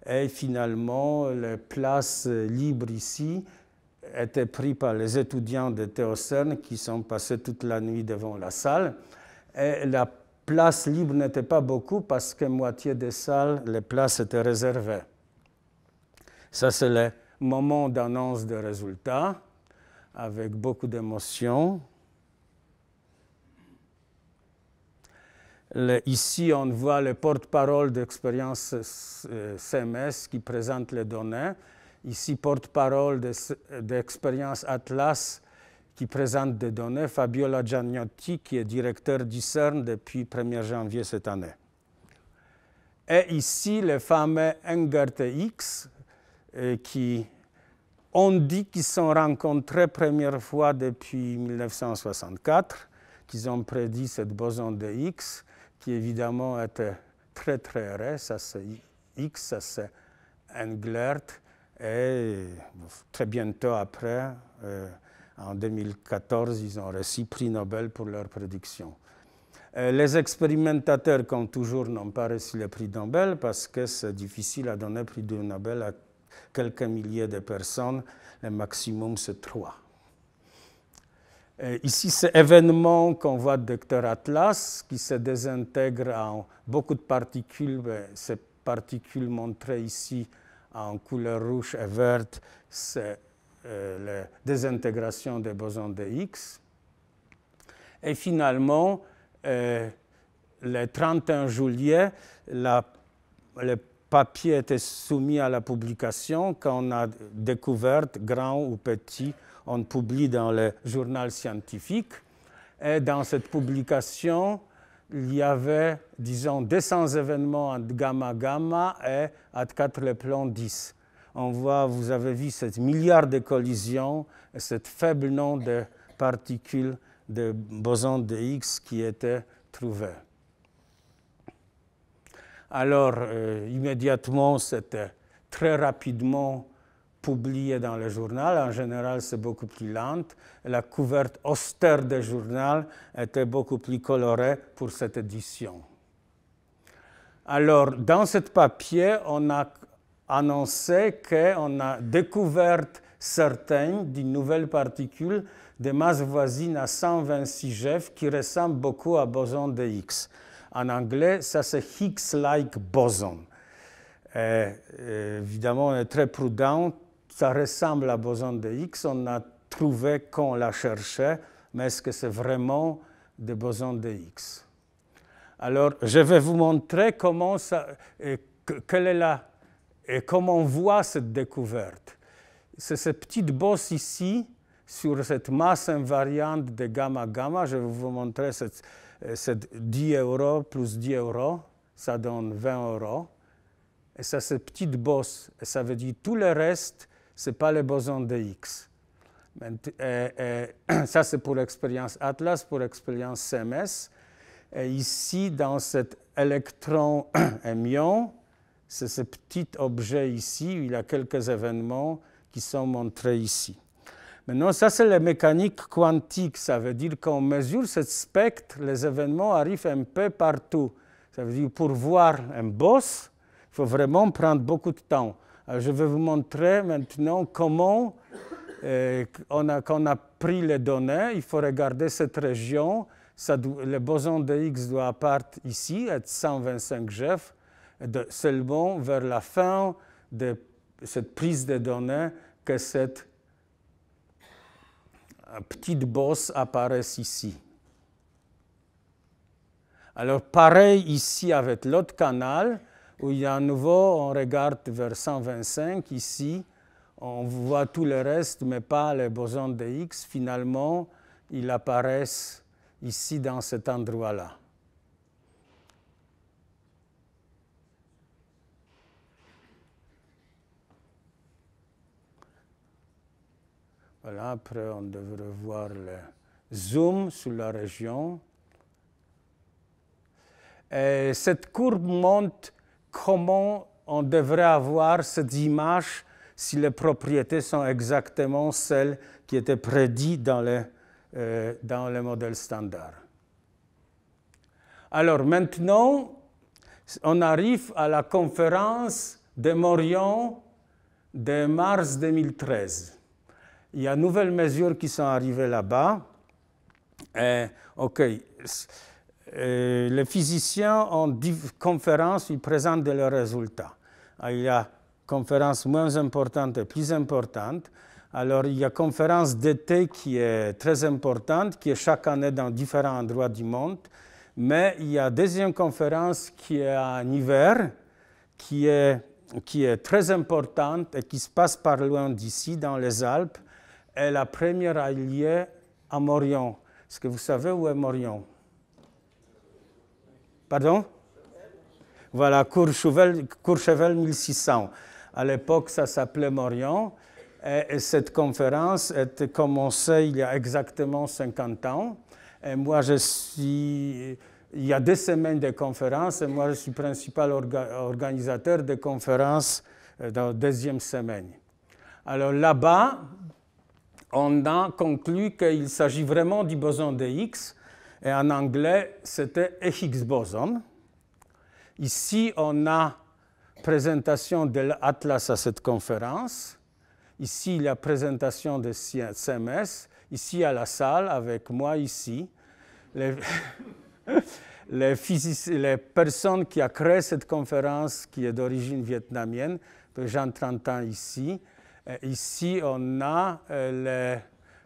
Et finalement, les places libres ici, été pris par les étudiants de Théocène qui sont passés toute la nuit devant la salle. Et la place libre n'était pas beaucoup parce que moitié des salles, les places étaient réservées. Ça, c'est le moment d'annonce des résultats avec beaucoup d'émotion. Ici, on voit le porte-parole d'expérience CMS euh, qui présente les données ici porte-parole d'Expérience Atlas, qui présente des données, Fabiola Gianniotti, qui est directeur du CERN depuis 1er janvier cette année. Et ici, les fameux X, euh, qui ont dit qu'ils sont rencontrés première fois depuis 1964, qu'ils ont prédit cette boson de X, qui évidemment était très très rare. Ça c'est X, ça c'est Englert, et euh, très bientôt après, euh, en 2014, ils ont reçu prix Nobel pour leur prédiction. Euh, les expérimentateurs, comme toujours, n'ont pas reçu le prix Nobel parce que c'est difficile à donner le prix Nobel à quelques milliers de personnes. Le maximum, c'est trois. ici, c'est événement qu'on voit Dr. Atlas qui se désintègre en beaucoup de particules. Ces particules montrées ici en couleur rouge et verte, c'est euh, la désintégration des bosons de X. Et finalement, euh, le 31 juillet, le papier était soumis à la publication. Quand on a découvert, grand ou petit, on publie dans le journal scientifique. Et dans cette publication, il y avait, disons, 200 événements à gamma gamma et à 4 plans plan 10. On voit, vous avez vu, cette milliard de collisions et ce faible nombre de particules de bosons de X qui étaient trouvées. Alors, euh, immédiatement, c'était très rapidement publié dans le journal. En général, c'est beaucoup plus lent. La couverte austère du journal était beaucoup plus colorée pour cette édition. Alors, dans ce papier, on a annoncé qu'on a découvert certaines d'une nouvelle particule de masse voisine à 126 GeV qui ressemble beaucoup à boson de Higgs. En anglais, ça c'est Higgs-like boson. Euh, évidemment, on est très prudent ça ressemble à boson de Higgs, on a trouvé qu'on la cherchait, mais est-ce que c'est vraiment des bosons de Higgs Alors, je vais vous montrer comment ça, euh, quelle est la, et comment on voit cette découverte. C'est cette petite bosse ici, sur cette masse invariante de gamma-gamma. Je vais vous montrer cette, 10 euh, euros plus 10 euros, ça donne 20 euros. Et ça, cette petite bosse, ça veut dire tout le reste ce n'est pas le boson de X. Euh, euh, <clears throat> ça, c'est pour l'expérience Atlas, pour l'expérience CMS. Et ici, dans cet électron-émion, <clears throat> c'est ce petit objet ici, il y a quelques événements qui sont montrés ici. Maintenant, ça, c'est la mécanique quantique. Ça veut dire qu'on mesure ce spectre, les événements arrivent un peu partout. Ça veut dire pour voir un boss, il faut vraiment prendre beaucoup de temps. Euh, je vais vous montrer maintenant comment, euh, on a, quand on a pris les données, il faut regarder cette région. le boson de X doit apparaître ici, à 125 GeV, seulement vers la fin de cette prise de données que cette euh, petite bosse apparaît ici. Alors pareil ici avec l'autre canal, où il y a un nouveau, on regarde vers 125 ici, on voit tout le reste, mais pas les bosons de X. Finalement, ils apparaissent ici dans cet endroit-là. Voilà, après on devrait voir le zoom sur la région. Et cette courbe monte comment on devrait avoir cette image si les propriétés sont exactement celles qui étaient prédites dans le, euh, dans le modèle standard. Alors maintenant, on arrive à la conférence de Morion de mars 2013. Il y a nouvelles mesures qui sont arrivées là-bas. OK euh, les physiciens, en conférences ils présentent leurs résultats. Ah, il y a conférences moins importantes et plus importantes. Alors, il y a conférence d'été qui est très importante, qui est chaque année dans différents endroits du monde. Mais il y a deuxième conférence qui est en hiver, qui est, qui est très importante et qui se passe par loin d'ici, dans les Alpes. Et la première a lieu à Morion. Est-ce que vous savez où est Morion Pardon Voilà, Courchevel, 1600. À l'époque, ça s'appelait Morion. Et, cette conférence a commencé il y a exactement 50 ans. Et moi, je suis. Il y a deux semaines de conférences et moi, je suis principal organisateur de conférences euh, dans la deuxième semaine. Alors là-bas, on a conclu qu'il s'agit vraiment du boson de X. Et en anglais, c'était Higgs boson. Ici, on a présentation de l'Atlas à cette conférence. Ici, la présentation de CMS. Ici, à la salle, avec moi ici. Les... <laughs> Les, personnes qui a créé cette conférence, qui est d'origine vietnamienne, de Jean Trentin ici. ici, on a euh, les le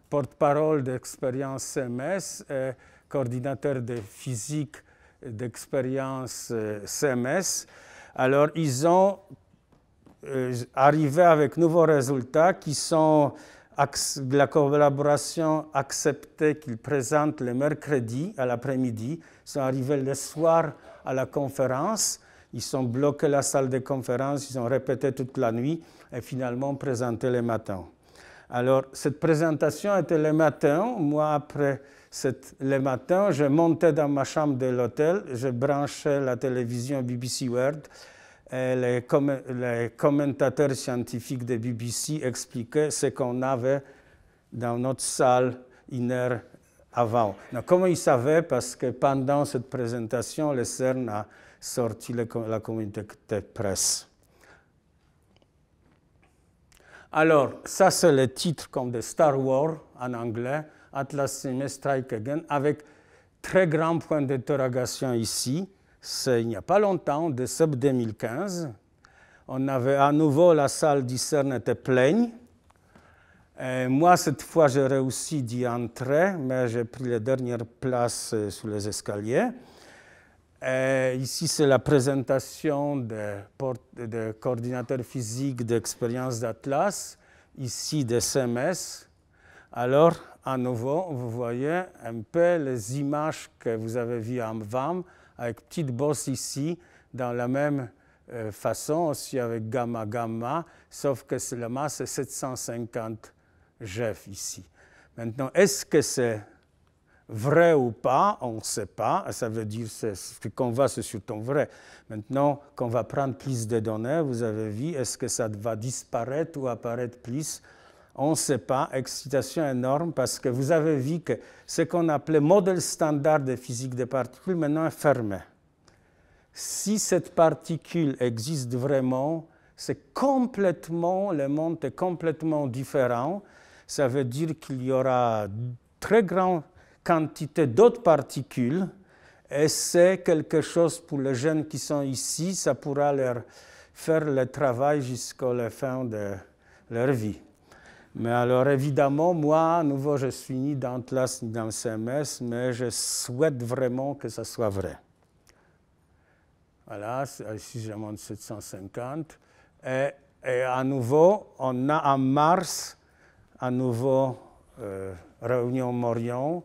porte-parole d'expérience CMS, euh, coordinateur de physique d'expérience euh, CMS. Alors, ils ont euh, arrivé avec nouveaux résultats qui sont de la collaboration acceptée qu'ils présentent le mercredi à l'après-midi. Ils sont arrivés le soir à la conférence. Ils ont bloqué la salle de conférence, ils ont répété toute la nuit et finalement présenté le matin. Alors, cette présentation était le matin. Moi, après le matin, je montais dans ma chambre de l'hôtel, je branchais la télévision BBC World. Et les, commentateurs scientifiques de BBC expliquaient ce qu'on avait dans notre salle inert avant. comment ils savaient Parce que pendant cette présentation, le CERN a sorti la communauté presse. Alors, ça c'est le titre comme de Star Wars en anglais. Atlas CMS Strike Again, avec très grand point d'interrogation ici. C'est il n'y a pas longtemps, décembre 2015. On avait à nouveau la salle du CERN était pleine. moi, cette fois, j'ai réussi d'y entrer, mais j'ai pris la dernière place euh, sous les escaliers. ici, c'est la présentation des de coordinateurs physiques d'expérience d'Atlas, ici des CMS. Alors, à nouveau, vous voyez un peu les images que vous avez vues en VAM, avec petite bosse ici, dans la même euh, façon, aussi avec gamma gamma, sauf que c'est la masse 750 GF ici. Maintenant, est-ce que c'est vrai ou pas, on ne sait pas. Ça veut dire que qu'on va c'est surtout vrai. Maintenant qu'on va prendre plus de données, vous avez vu, est-ce que ça va disparaître ou apparaître plus on ne sait pas, excitation énorme, parce que vous avez vu que ce qu'on appelait modèle standard de physique des particules maintenant est fermé. Si cette particule existe vraiment, c'est complètement, le monde est complètement différent. Ça veut dire qu'il y aura très grande quantité d'autres particules et c'est quelque chose pour les jeunes qui sont ici, ça pourra leur faire le travail jusqu'à la fin de leur vie. Mais alors, évidemment, moi, à nouveau, je suis ni dans classe ni dans le CMS, mais je souhaite vraiment que ça soit vrai. Voilà, ici, j'ai mon 750. Et, et, à nouveau, on a en mars, à nouveau, euh, réunion Morion,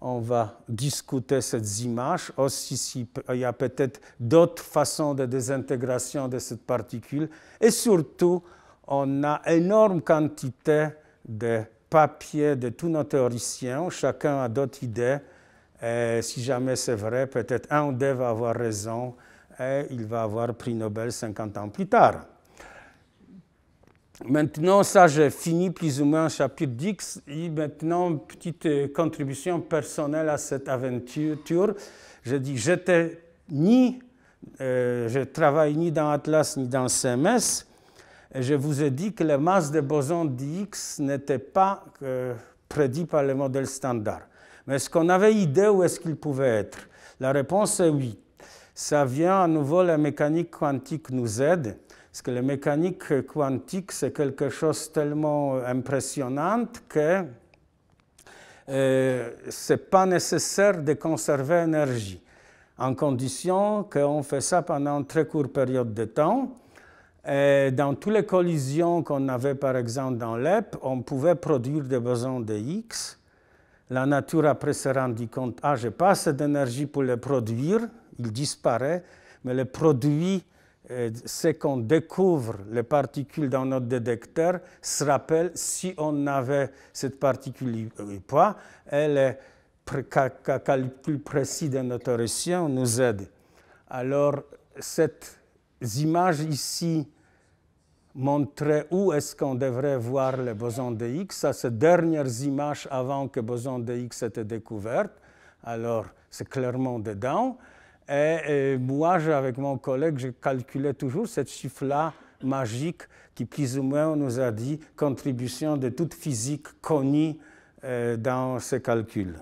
on va discuter ces images. Aussi, il y a peut-être d'autres façons de désintégration de cette particule. Et surtout, on a énorme quantité de papiers de tous nos théoriciens, chacun a d'autres idées. Et si jamais c'est vrai, peut-être un ou deux va avoir raison et il va avoir prix Nobel 50 ans plus tard. Maintenant, ça, j'ai fini plus ou moins chapitre 10. Et maintenant, petite euh, contribution personnelle à cette aventure. Je dis, j'étais ni, euh, je travaille ni dans Atlas ni dans CMS je vous ai dit que la masse de boson dx n'était pas euh, prédite prédit par le modèle standard. Mais est-ce qu'on avait idée où est-ce qu'il pouvait être La réponse est oui. Ça vient à nouveau, la mécanique quantique nous aide, parce que la mécanique quantique, c'est quelque chose de tellement euh, impressionnant que euh, ce n'est pas nécessaire de conserver l'énergie, en condition qu'on fait ça pendant une très courte période de temps. Euh, dans toutes les collisions qu'on avait, par exemple, dans l'EP, on pouvait produire des bosons de X. La nature après s'est rendue compte, ah, je n'ai pas assez d'énergie pour les produire, il disparaît, mais les produits, euh, c'est qu'on découvre les particules dans notre détecteur, se rappelle si on avait cette particule ou pas, et les calculs précis de notre récit nous aide. Alors, cette les images ici montraient où est-ce qu'on devrait voir le boson de x Ça, c'est dernières images avant que le boson de Higgs était découvert. Alors, c'est clairement dedans. Et, moi, avec mon collègue, je calculé toujours cette chiffre-là magique qui, plus ou moins, nous a dit contribution de toute physique connue euh, dans ces calculs.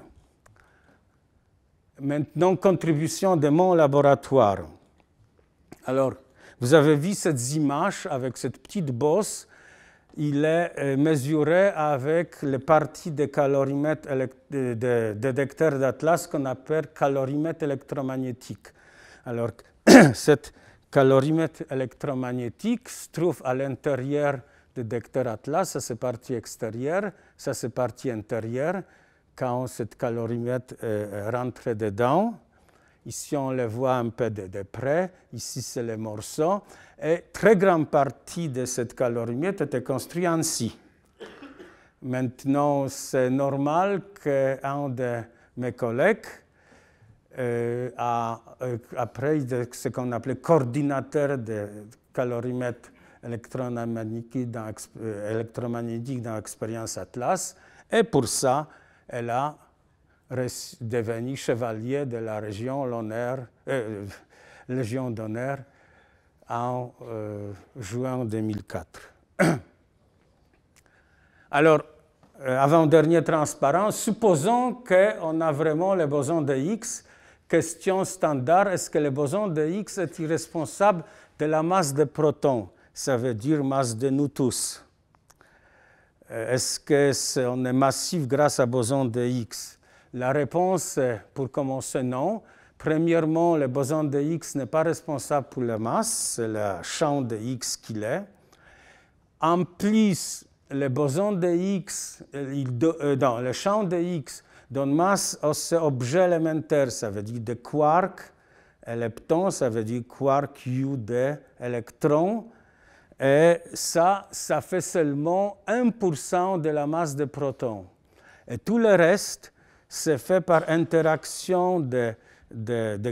Maintenant, contribution de mon laboratoire. Alors, vous avez vu cette image avec cette petite bosse. Il est euh, mesuré avec les parties des calorimètres des détecteurs d'Atlas qu'on appelle calorimètre électromagnétique. Alors, <coughs> cette calorimètre électromagnétique se trouve à l'intérieur du détecteur Atlas, ça c'est partie extérieure, ça c'est partie intérieure. Quand cette calorimètre euh, rentre dedans, Ici, on le voit un peu de, près. Ici, c'est le morceau. Et très grande partie de cette calorimètre était construite ainsi. Maintenant, c'est normal qu'un de mes collègues, euh, a, euh, après ce qu'on appelait coordinateur de calorimètre électromagnétique dans, euh, électromagnétique dans l'expérience Atlas, et pour ça, elle a devenu chevalier de la région euh, Légion d'honneur en euh, juin 2004. <clears throat> Alors, euh, avant-dernier transparent, supposons qu'on a vraiment le boson de X, question standard, est-ce que le boson de X est irresponsable de la masse de protons Ça veut dire masse de nous tous. Est-ce qu'on est, est massif grâce à boson de X la réponse, pour commencer, non. Premièrement, le boson de X n'est pas responsable pour la masse, c'est le champ de X qu'il est. En plus, le boson de euh, le champ de X donne masse à ces objets élémentaires, ça veut dire des quarks, leptons, ça veut dire quark U électrons, Et ça, ça fait seulement 1% de la masse des protons. Et tout le reste, c'est fait par interaction des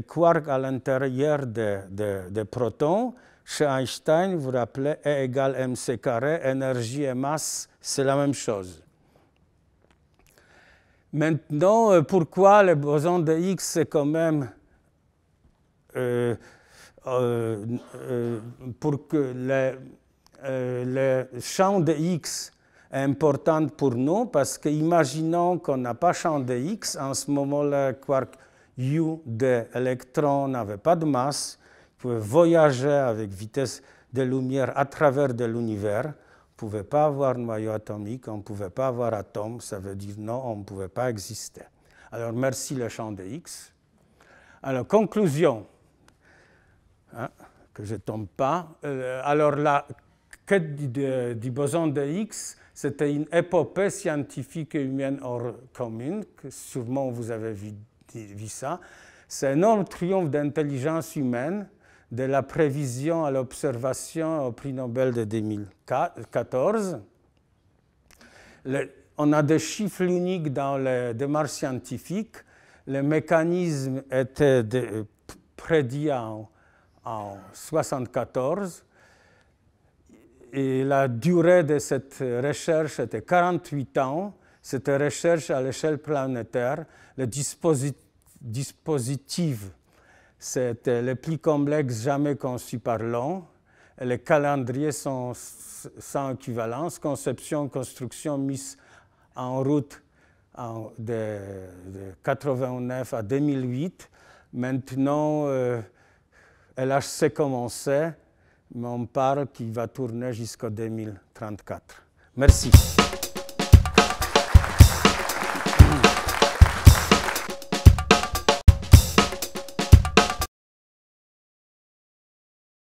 quarks à l'intérieur des protons. Chez Einstein, vous vous rappelez, E égale mc carré, énergie et masse, c'est la même chose. Maintenant, euh, pourquoi le boson de X c'est quand même euh, euh, pour que le, le champ de X importante pour nous parce que imaginons qu'on n'a pas champ de X, en ce moment le quark U de l'électron n'avait pas de masse, il pouvait voyager avec vitesse de lumière à travers de l'univers, on ne pouvait pas avoir noyau atomique, on ne pouvait pas avoir atomes ça veut dire non, on ne pouvait pas exister. Alors merci le champ de X. Alors conclusion, hein, que je ne tombe pas. Euh, alors la quête du, boson de X, c'était une épopée scientifique et humaine hors commune, que sûrement vous avez vu, ça. C'est un énorme triomphe d'intelligence humaine, de la prévision à l'observation au prix Nobel de 2014. on a des chiffres uniques dans les démarches scientifiques. Le mécanisme était prédit en 1974 et la durée de cette recherche était 48 ans. C'était recherche à l'échelle planétaire. Le dispositif, c'était le plus complexe jamais conçu par l'homme. Les calendriers sont sans équivalence. Conception, construction, mise en route de, 1989 à 2008. Maintenant, euh, a commencé mon parc qui va tourner jusqu'en 2034. Merci.